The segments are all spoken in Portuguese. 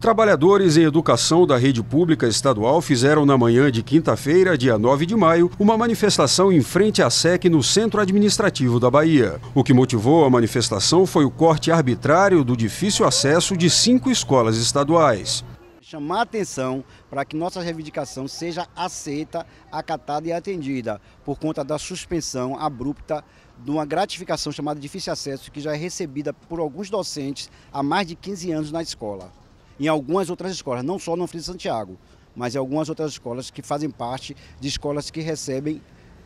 Trabalhadores em educação da rede pública estadual fizeram na manhã de quinta-feira, dia 9 de maio, uma manifestação em frente à SEC no Centro Administrativo da Bahia. O que motivou a manifestação foi o corte arbitrário do difícil acesso de cinco escolas estaduais. Chamar atenção para que nossa reivindicação seja aceita, acatada e atendida, por conta da suspensão abrupta de uma gratificação chamada difícil acesso, que já é recebida por alguns docentes há mais de 15 anos na escola em algumas outras escolas, não só no Frei Santiago, mas em algumas outras escolas que fazem parte de escolas que recebem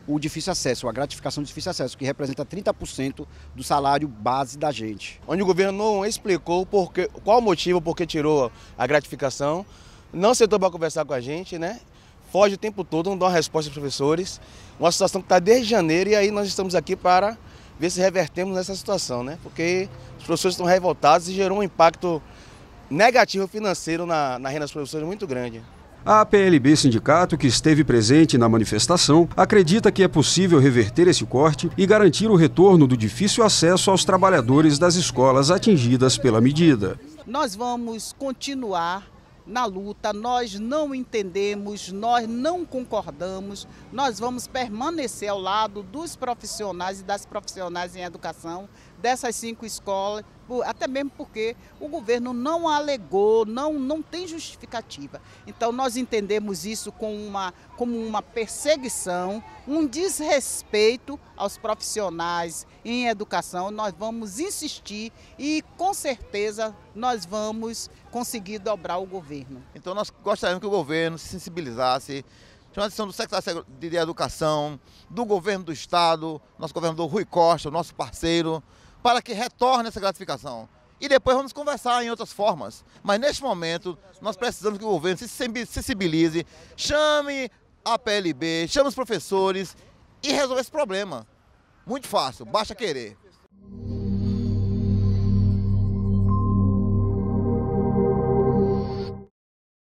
o difícil acesso, a gratificação do difícil acesso, que representa 30% do salário base da gente. Onde o governo não explicou porque, qual o motivo por que tirou a gratificação, não sentou para conversar com a gente, né? Foge o tempo todo, não dá uma resposta aos professores. Uma situação que está desde janeiro e aí nós estamos aqui para ver se revertemos nessa situação, né? Porque os professores estão revoltados e gerou um impacto negativo financeiro na, na renda dos professores muito grande. A PLB Sindicato, que esteve presente na manifestação, acredita que é possível reverter esse corte e garantir o retorno do difícil acesso aos trabalhadores das escolas atingidas pela medida. Nós vamos continuar na luta, nós não entendemos, nós não concordamos, nós vamos permanecer ao lado dos profissionais e das profissionais em educação dessas cinco escolas, até mesmo porque o governo não alegou, não, não tem justificativa. Então nós entendemos isso como uma, como uma perseguição, um desrespeito aos profissionais em educação. Nós vamos insistir e com certeza nós vamos conseguir dobrar o governo. Então nós gostaríamos que o governo se sensibilizasse transição do secretário de Educação, do governo do Estado, nosso governador Rui Costa, nosso parceiro, para que retorne essa gratificação. E depois vamos conversar em outras formas. Mas neste momento, nós precisamos que o governo se sensibilize, chame a PLB, chame os professores e resolva esse problema. Muito fácil, basta querer.